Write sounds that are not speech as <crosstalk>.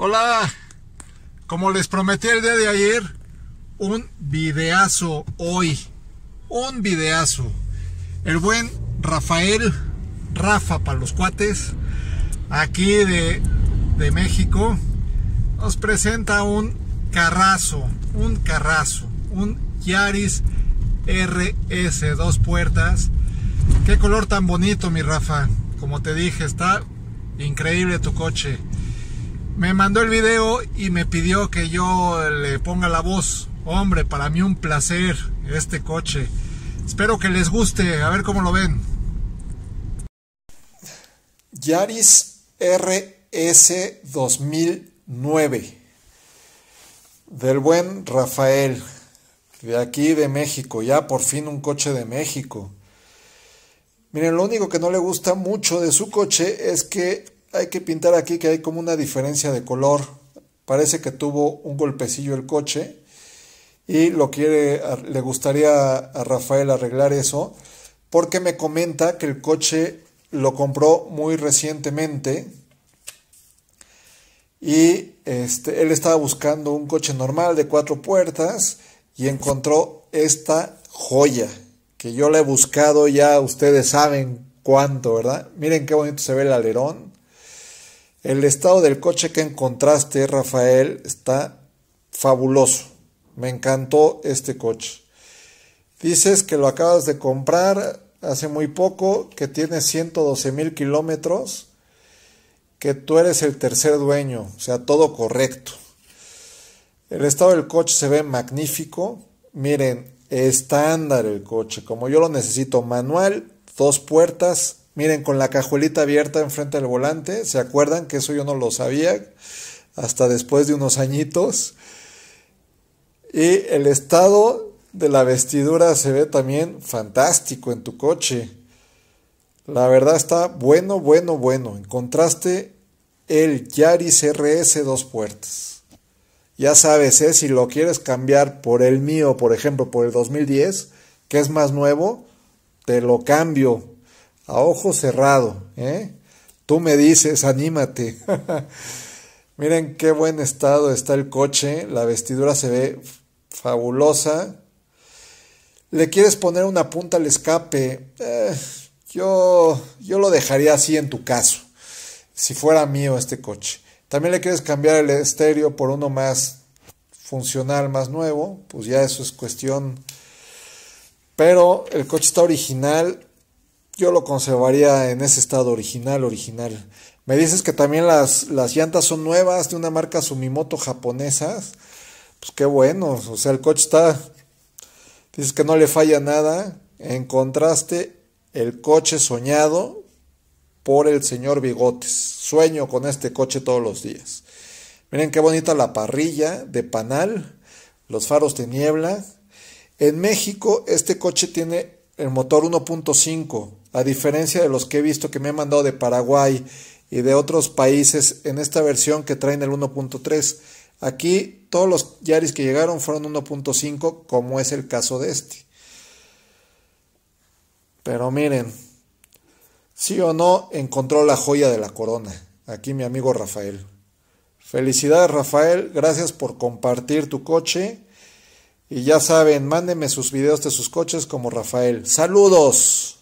Hola, como les prometí el día de ayer, un videazo hoy, un videazo. El buen Rafael, Rafa para los cuates, aquí de, de México, nos presenta un carrazo, un carrazo, un Yaris RS, dos puertas. Qué color tan bonito, mi Rafa. Como te dije, está increíble tu coche me mandó el video y me pidió que yo le ponga la voz. Hombre, para mí un placer este coche. Espero que les guste, a ver cómo lo ven. Yaris RS 2009 del buen Rafael de aquí de México, ya por fin un coche de México. Miren, lo único que no le gusta mucho de su coche es que hay que pintar aquí que hay como una diferencia de color. Parece que tuvo un golpecillo el coche y lo quiere, le gustaría a Rafael arreglar eso porque me comenta que el coche lo compró muy recientemente y este, él estaba buscando un coche normal de cuatro puertas y encontró esta joya que yo la he buscado ya ustedes saben cuánto, ¿verdad? Miren qué bonito se ve el alerón. El estado del coche que encontraste, Rafael, está fabuloso. Me encantó este coche. Dices que lo acabas de comprar hace muy poco, que tiene 112 mil kilómetros, que tú eres el tercer dueño, o sea, todo correcto. El estado del coche se ve magnífico. Miren, estándar el coche, como yo lo necesito, manual, dos puertas, Miren, con la cajuelita abierta enfrente del volante, ¿se acuerdan que eso yo no lo sabía hasta después de unos añitos? Y el estado de la vestidura se ve también fantástico en tu coche. La verdad está bueno, bueno, bueno. Encontraste contraste, el Yaris RS dos puertas. Ya sabes, ¿eh? si lo quieres cambiar por el mío, por ejemplo, por el 2010, que es más nuevo, te lo cambio a ojo cerrado. ¿eh? Tú me dices, anímate. <laughs> Miren qué buen estado está el coche, la vestidura se ve fabulosa. Le quieres poner una punta al escape. Eh, yo, yo lo dejaría así en tu caso, si fuera mío este coche. También le quieres cambiar el estéreo por uno más funcional, más nuevo, pues ya eso es cuestión. Pero el coche está original, yo lo conservaría en ese estado original, original. Me dices que también las, las llantas son nuevas, de una marca Sumimoto japonesas. Pues qué bueno, o sea, el coche está... Dices que no le falla nada. En contraste, el coche soñado por el señor Bigotes. Sueño con este coche todos los días. Miren qué bonita la parrilla de panal, los faros de niebla. En México este coche tiene el motor 1.5 a diferencia de los que he visto que me han mandado de Paraguay y de otros países en esta versión que traen el 1.3. Aquí todos los Yaris que llegaron fueron 1.5 como es el caso de este. Pero miren, sí o no encontró la joya de la corona. Aquí mi amigo Rafael. Felicidades Rafael, gracias por compartir tu coche. Y ya saben, mándenme sus videos de sus coches como Rafael. Saludos.